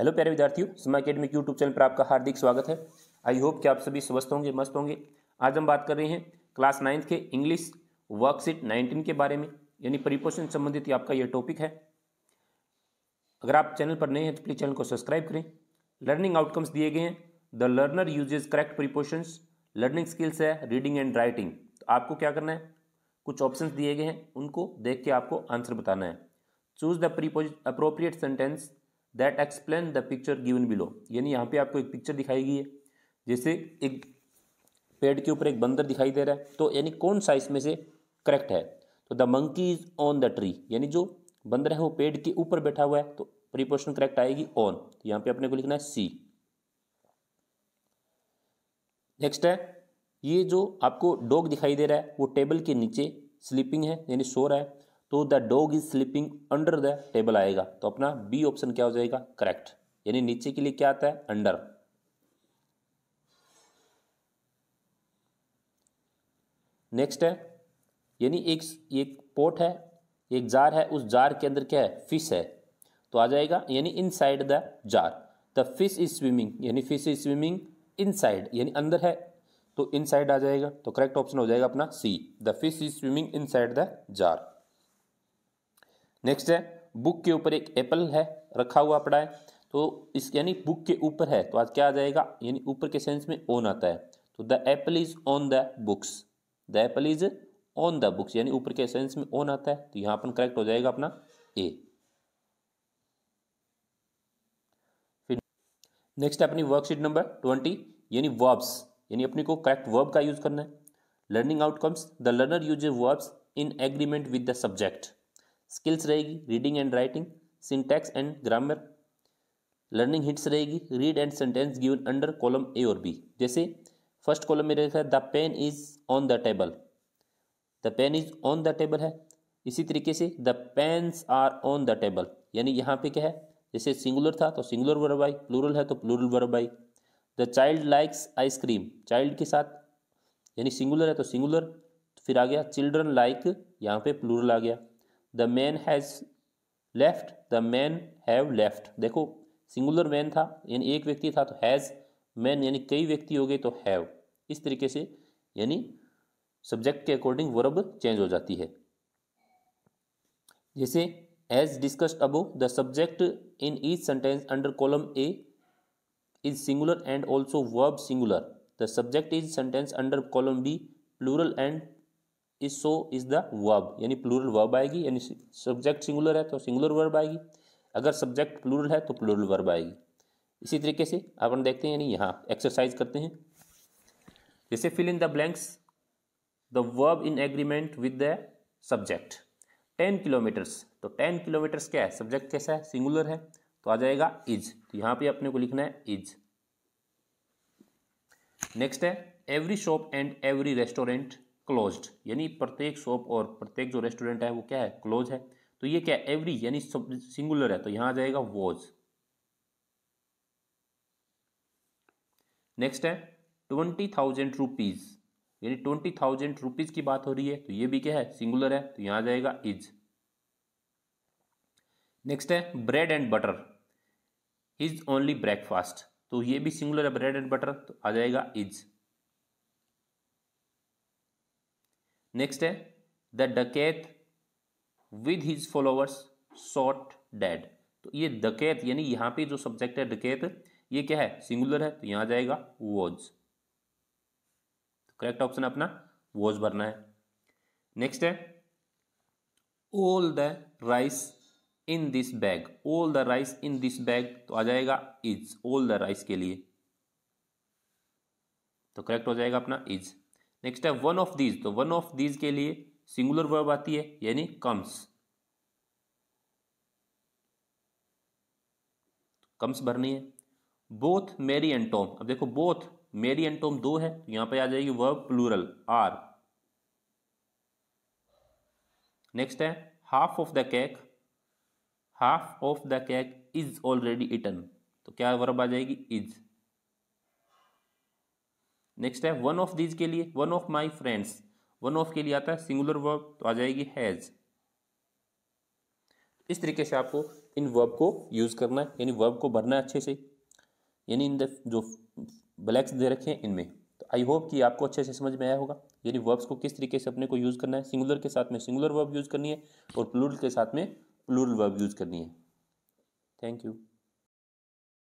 hello प्यारे विद्यार्थियों academy academic YouTube channel पर आपका हार्दिक स्वागत है आई होप कि आप सभी स्वस्थ होंगे मस्त होंगे आज हम बात कर रहे हैं क्लास नाइन्थ के इंग्लिश वर्कशीट नाइनटीन के बारे में यानी प्रिपोशन संबंधित आपका यह टॉपिक है अगर आप चैनल पर नए हैं तो प्लीज़ चैनल को सब्सक्राइब करें लर्निंग आउटकम्स दिए गए हैं the learner uses correct prepositions learning skills है रीडिंग एंड राइटिंग तो आपको क्या करना है कुछ ऑप्शन दिए गए हैं उनको देख के आपको आंसर बताना है choose the preposition appropriate sentence that explain the picture given below यानी यहाँ पे आपको एक पिक्चर दिखाई गई है जैसे एक पेड़ के ऊपर एक बंदर दिखाई दे रहा है तो यानी कौन सा इसमें से करेक्ट है तो the monkey is on the tree यानी जो बंदर है वो पेड़ के ऊपर बैठा हुआ है तो प्रीपोर्शन करेक्ट आएगी ऑन तो यहाँ पे अपने को लिखना है सी नेक्स्ट है ये जो आपको डॉग दिखाई दे रहा है वो टेबल के नीचे स्लीपिंग है यानी सो रहा है तो the dog is sleeping under the table आएगा तो अपना बी ऑप्शन क्या हो जाएगा करेक्ट यानी नीचे के लिए क्या आता है अंडर नेक्स्ट है यानी एक एक पोट है एक जार है उस जार के अंदर क्या है फिश है तो आ जाएगा यानी inside the jar the fish is swimming यानी fish is swimming inside यानी अंदर है तो इन साइड आ जाएगा तो करेक्ट ऑप्शन हो जाएगा अपना C the fish is swimming inside the jar next है बुक के ऊपर एक एप्पल है रखा हुआ पड़ा है तो इस यानी बुक के ऊपर है तो आज क्या आ जाएगा यानी ऊपर के सेंस में ओन आता है तो the apple is on the books the apple is on the books यानी ऊपर के सेंस में ओन आता है तो यहाँ अपन करेक्ट हो जाएगा अपना ए नेक्स्ट अपनी वर्कशीट नंबर ट्वेंटी यानी वर्ब्स यानी अपने को करेक्ट वर्ब का यूज करना है learning outcomes the learner use verbs in agreement with the subject skills रहेगी reading and writing syntax and grammar learning hits रहेगी read and sentence given under column A और B जैसे first column में रहता है the pen is on the table the pen is on the table है इसी तरीके से the pens are on the table यानी यहाँ पे क्या है जैसे सिंगुलर था तो सिंगुलर वरबाई प्लूरल है तो प्लूरल वरबाई the child likes ice cream child के साथ यानी सिंगुलर है तो सिंगुलर फिर आ गया चिल्ड्रन लाइक यहाँ पे प्लूरल आ गया the man has left the man have left देखो सिंगुलर मैन था यानी एक व्यक्ति था तो हैज़ मैन यानी कई व्यक्ति हो गए तो हैव इस तरीके से यानी सब्जेक्ट के अकॉर्डिंग वर्ब चेंज हो जाती है जैसे as discussed above the subject in each sentence under column A is singular and also verb singular the subject is sentence under column B plural and is so is the verb यानी plural verb आएगी यानी subject singular है तो singular verb आएगी अगर subject plural है तो plural verb आएगी इसी तरीके से अपन देखते हैं यानी यहाँ एक्सरसाइज करते हैं जैसे fill in the blanks the verb in agreement with the subject ten kilometres तो टेन किलोमीटर्स क्या है सब्जेक्ट कैसा है सिंगुलर है तो आ जाएगा इज तो यहाँ पे अपने को लिखना है इज नेक्स्ट है every shop and every restaurant closed यानी प्रत्येक शॉप और प्रत्येक जो रेस्टोरेंट है वो क्या है क्लोज है तो ये क्या है एवरी यानी सिंगुलर है तो यहां आ जाएगा वॉज नेक्स्ट है ट्वेंटी थाउजेंड रुपीज यानी ट्वेंटी थाउजेंड रुपीज की बात हो रही है तो ये भी क्या है सिंगुलर है तो यहां आ जाएगा इज नेक्स्ट है bread and butter is only breakfast तो ये भी सिंगुलर है ब्रेड एंड बटर तो आ जाएगा इज नेक्स्ट है the dacoit with his followers shot dead तो ये डकैत यानी यहाँ पे जो सब्जेक्ट है डकैत ये क्या है सिंगुलर है तो यहाँ जाएगा वॉज करेक्ट ऑप्शन अपना वॉज भरना है नेक्स्ट है all the rice in this bag all the rice in this bag तो आ जाएगा इज ऑल द राइस के लिए तो करेक्ट हो जाएगा अपना इज नेक्स्ट है वन ऑफ दीज तो वन ऑफ दीज के लिए सिंगुलर वर्ब आती है यानी कम्स कम्स भरनी है बोथ मेरी एंड टॉम अब देखो बोथ मेरी एंड टॉम दो है तो यहां पे आ जाएगी वर्ब प्लूरल आर नेक्स्ट है half of the cake half of the cake is already eaten तो क्या वर्ब आ जाएगी इज नेक्स्ट है वन ऑफ दीज के लिए one of my friends one of के लिए आता है सिंगुलर वर्ब तो आ जाएगी हैज़ इस तरीके से आपको इन वर्ब को यूज़ करना है यानी वर्ब को भरना है अच्छे से यानी इन द जो ब्लैक्स दे रखे हैं इनमें तो आई होप कि आपको अच्छे से समझ में आया होगा यानी वर्ब्स को किस तरीके से अपने को यूज़ करना है सिंगुलर के साथ में सिंगुलर वर्ब यूज़ करनी है और प्लूरल के साथ में प्लूरल वर्ब यूज़ करनी है थैंक यू